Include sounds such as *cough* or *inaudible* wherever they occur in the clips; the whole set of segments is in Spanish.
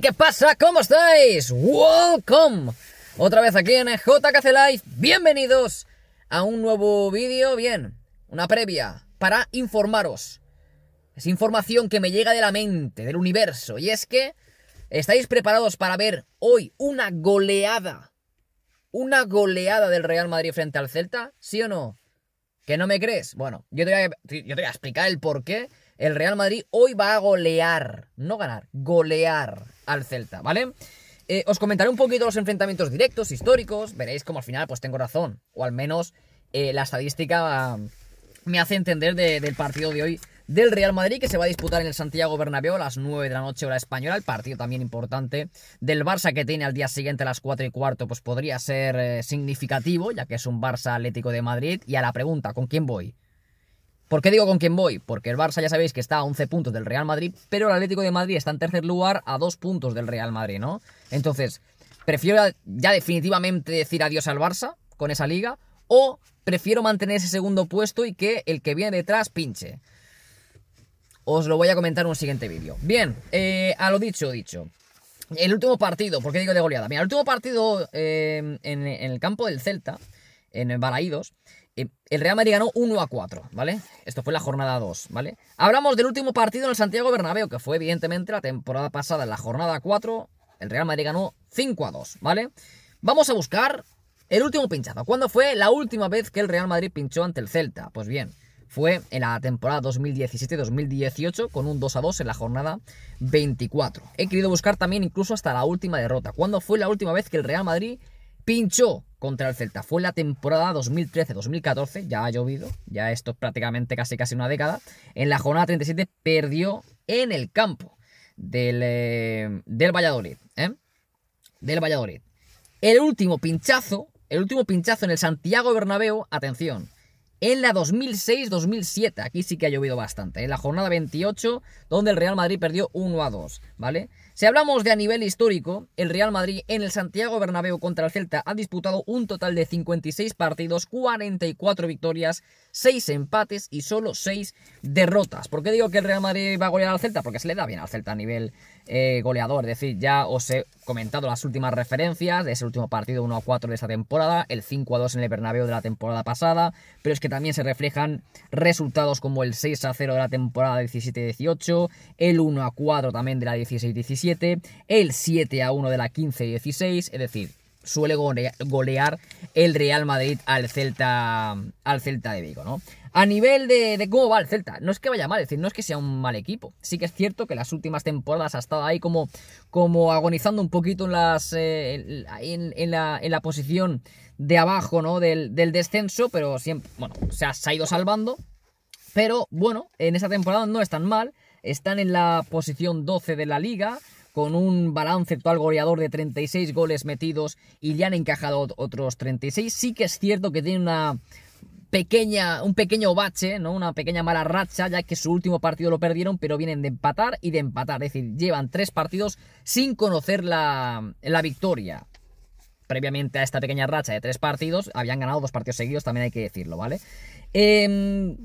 ¿Qué pasa? ¿Cómo estáis? ¡Welcome! Otra vez aquí en JKC Bienvenidos a un nuevo vídeo. Bien, una previa para informaros. Es información que me llega de la mente, del universo. Y es que estáis preparados para ver hoy una goleada. Una goleada del Real Madrid frente al Celta, ¿sí o no? ¿Que no me crees? Bueno, yo te voy a, yo voy a explicar el por qué el Real Madrid hoy va a golear, no ganar, golear al Celta, ¿vale? Eh, os comentaré un poquito los enfrentamientos directos, históricos, veréis como al final pues tengo razón, o al menos eh, la estadística mm, me hace entender del partido de hoy del Real Madrid que se va a disputar en el Santiago Bernabéu a las 9 de la noche hora española, el partido también importante del Barça que tiene al día siguiente a las 4 y cuarto, pues podría ser eh, significativo, ya que es un Barça Atlético de Madrid. Y a la pregunta, ¿con quién voy? ¿Por qué digo con quién voy? Porque el Barça ya sabéis que está a 11 puntos del Real Madrid, pero el Atlético de Madrid está en tercer lugar a 2 puntos del Real Madrid, ¿no? Entonces, ¿prefiero ya definitivamente decir adiós al Barça con esa liga? ¿O prefiero mantener ese segundo puesto y que el que viene detrás pinche? Os lo voy a comentar en un siguiente vídeo. Bien, eh, a lo dicho, dicho. El último partido, ¿por qué digo de goleada? Mira, el último partido eh, en, el campo del Celta, en Balaídos, eh, el Real Madrid ganó 1 a 4, ¿vale? Esto fue la jornada 2, ¿vale? Hablamos del último partido en el Santiago Bernabéu, que fue evidentemente la temporada pasada, en la jornada 4, el Real Madrid ganó 5 a 2, ¿vale? Vamos a buscar el último pinchazo. ¿Cuándo fue la última vez que el Real Madrid pinchó ante el Celta? Pues bien, fue en la temporada 2017-2018 con un 2 a 2 en la jornada 24. He querido buscar también incluso hasta la última derrota. ¿Cuándo fue la última vez que el Real Madrid pinchó contra el Celta. Fue la temporada 2013-2014, ya ha llovido, ya esto es prácticamente casi casi una década. En la jornada 37 perdió en el campo del, eh, del Valladolid. ¿eh? Del Valladolid. El último pinchazo, el último pinchazo en el Santiago Bernabéu, atención, en la 2006-2007. Aquí sí que ha llovido bastante. En la jornada 28, donde el Real Madrid perdió 1 a 2, ¿vale? Si hablamos de a nivel histórico, el Real Madrid en el Santiago Bernabéu contra el Celta ha disputado un total de 56 partidos, 44 victorias, 6 empates y solo 6 derrotas. ¿Por qué digo que el Real Madrid va a golear al Celta? Porque se le da bien al Celta a nivel eh, goleador. Es decir, ya os he comentado las últimas referencias de ese último partido 1 a 4 de esa temporada, el 5 a 2 en el Bernabéu de la temporada pasada, pero es que también se reflejan resultados como el 6 a 0 de la temporada 17-18, el 1 a 4 también de la 16-17 el 7 a 1 de la 15-16, es decir, suele golear el Real Madrid al Celta, al Celta de Vigo, ¿no? A nivel de, cómo va el Celta, no es que vaya mal, es decir, no es que sea un mal equipo. Sí que es cierto que las últimas temporadas ha estado ahí como, como agonizando un poquito en, las, eh, en, la, en la posición de abajo, ¿no? Del, descenso, pero siempre, bueno, se ha ido salvando. Pero bueno, en esa temporada no están mal. Están en la posición 12 de la liga con un balance actual goleador de 36 goles metidos y le han encajado otros 36. Sí que es cierto que tiene una pequeña, un pequeño bache, ¿no? Una pequeña mala racha, ya que su último partido lo perdieron, pero vienen de empatar y de empatar. Es decir, llevan tres partidos sin conocer la, la victoria. Previamente a esta pequeña racha de tres partidos, habían ganado dos partidos seguidos, también hay que decirlo, ¿vale? Em,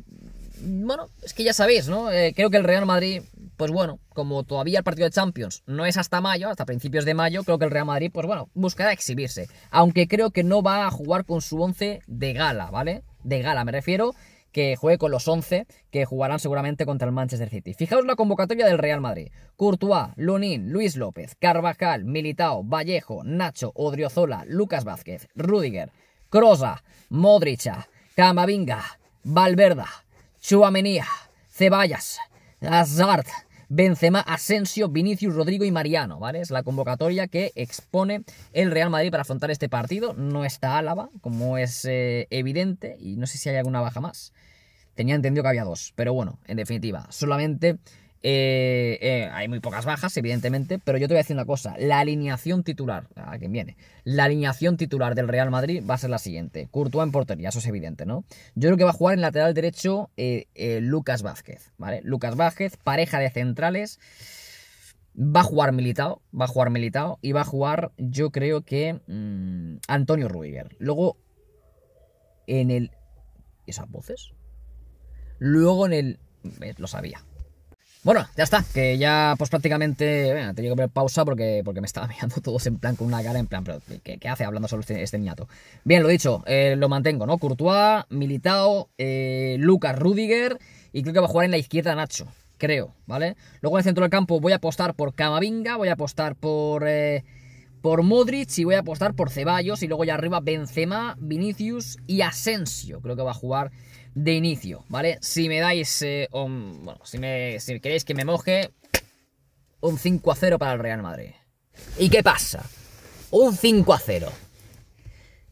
bueno, es que ya sabéis, ¿no? Eh, creo que el Real Madrid pues bueno, como todavía el partido de Champions no es hasta mayo, hasta principios de mayo, creo que el Real Madrid, pues bueno, buscará exhibirse. Aunque creo que no va a jugar con su 11 de gala, ¿vale? De gala, me refiero que juegue con los 11 que jugarán seguramente contra el Manchester City. Fijaos la convocatoria del Real Madrid. Courtois, Lunin, Luis López, Carvajal, Militao, Vallejo, Nacho, Odriozola, Lucas Vázquez, Rudiger, Crosa, Modricha, Camavinga, Valverda, Chuamenía, Ceballas, Hazard, Benzema, Asensio, Vinicius, Rodrigo y Mariano, ¿vale? Es la convocatoria que expone el Real Madrid para afrontar este partido. No está Álava, como es eh, evidente, y no sé si hay alguna baja más. Tenía entendido que había dos, pero bueno, en definitiva, solamente eh, eh, hay muy pocas bajas, evidentemente, pero yo te voy a decir una cosa: la alineación titular, a quien viene, la alineación titular del Real Madrid va a ser la siguiente: Courtois en portería, eso es evidente, ¿no? Yo creo que va a jugar en lateral derecho eh, Lucas Vázquez, ¿vale? Lucas Vázquez, pareja de centrales, va a jugar militado, va a jugar militado y va a jugar, yo creo que mm, Antonio Ruiger Luego, en el. ¿Esas voces? Luego en el. Lo sabía bueno, ya está, que ya pues prácticamente bueno, tenía que poner pausa porque, porque me estaba *laughs* mirando todos en plan con una cara en plan, pero ¿qué, hace hablando solo este, este, niñato? Bien, lo dicho, eh, lo mantengo, ¿no? Courtois, Militao, eh, Lucas Rudiger y creo que va a jugar en la izquierda Nacho, creo, ¿vale? Luego en el centro del campo voy a apostar por Camavinga, voy a apostar por... Eh, por Modric y voy a apostar por Ceballos y luego ya arriba Benzema, Vinicius y Asensio. Creo que va a jugar de inicio, ¿vale? Si me dais, eh, un, bueno, si, me, si queréis que me moje, un 5 0 para el Real Madrid. ¿Y qué pasa? Un 5 0.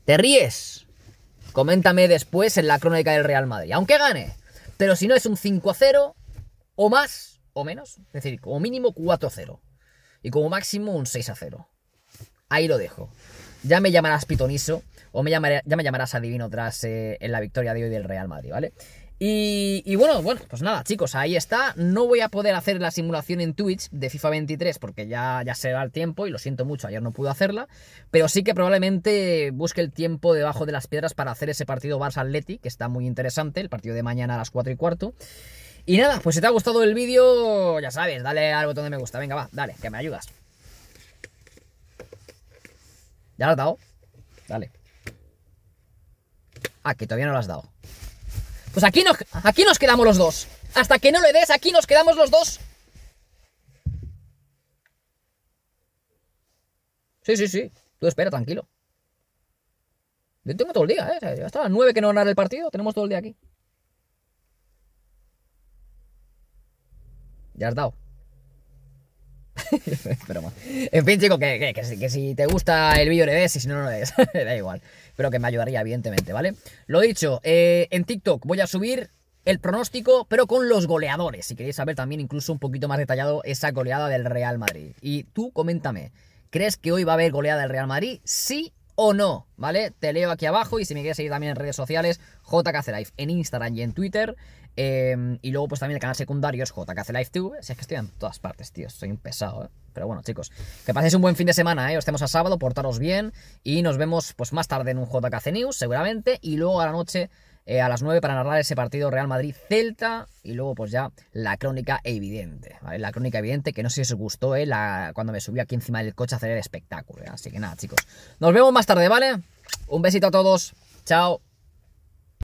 ¿Te ríes? Coméntame después en la crónica del Real Madrid, aunque gane. Pero si no es un 5 0, o más, o menos, es decir, como mínimo 4 0. Y como máximo un 6 a 0. Ahí lo dejo. Ya me llamarás pitoniso o ya me llamarás adivino tras eh, en la victoria de hoy del Real Madrid, ¿vale? Y, bueno, bueno, pues nada, chicos, ahí está. No voy a poder hacer la simulación en Twitch de FIFA 23 porque ya, ya se va el tiempo y lo siento mucho, ayer no pude hacerla. Pero sí que probablemente busque el tiempo debajo de las piedras para hacer ese partido Barça Atleti, que está muy interesante, el partido de mañana a las 4 y cuarto. Y nada, pues si te ha gustado el vídeo, ya sabes, dale al botón de me gusta. Venga, va, dale, que me ayudas. ¿Ya lo has dado? Dale. Ah, que todavía no lo has dado. Pues aquí nos, aquí nos quedamos los dos. Hasta que no le des, aquí nos quedamos los dos. Sí, sí, sí. Tú espera, tranquilo. Yo tengo todo el día, ¿eh? Hasta las nueve que no ganar el partido, tenemos todo el día aquí. Ya has dado más *laughs* En fin, chicos, que, que, si, te gusta el vídeo le des y si no, no le des. *laughs* da igual. Pero que me ayudaría, evidentemente, ¿vale? Lo dicho, eh, en TikTok voy a subir el pronóstico, pero con los goleadores. Si queréis saber también incluso un poquito más detallado esa goleada del Real Madrid. Y tú, coméntame, ¿crees que hoy va a haber goleada del Real Madrid? Sí o no, ¿vale? Te leo aquí abajo y si me quieres seguir también en redes sociales, JKC Live... en Instagram y en Twitter. Eh, y luego, pues también el canal secundario es Live TV. Si es que estoy en todas partes, tío, soy un pesado, ¿eh? Pero bueno, chicos, que paséis un buen fin de semana, ¿eh? Os tenemos a sábado, portaros bien y nos vemos pues más tarde en un JKC News, seguramente, y luego a la noche eh, a las 9 para narrar ese partido Real Madrid-Celta y luego pues ya la crónica evidente, La crónica evidente que no sé si os gustó, ¿eh? cuando me subí aquí encima del coche a hacer el espectáculo, eh. Así que nada, chicos. Nos vemos más tarde, ¿vale? Un besito a todos. Chao.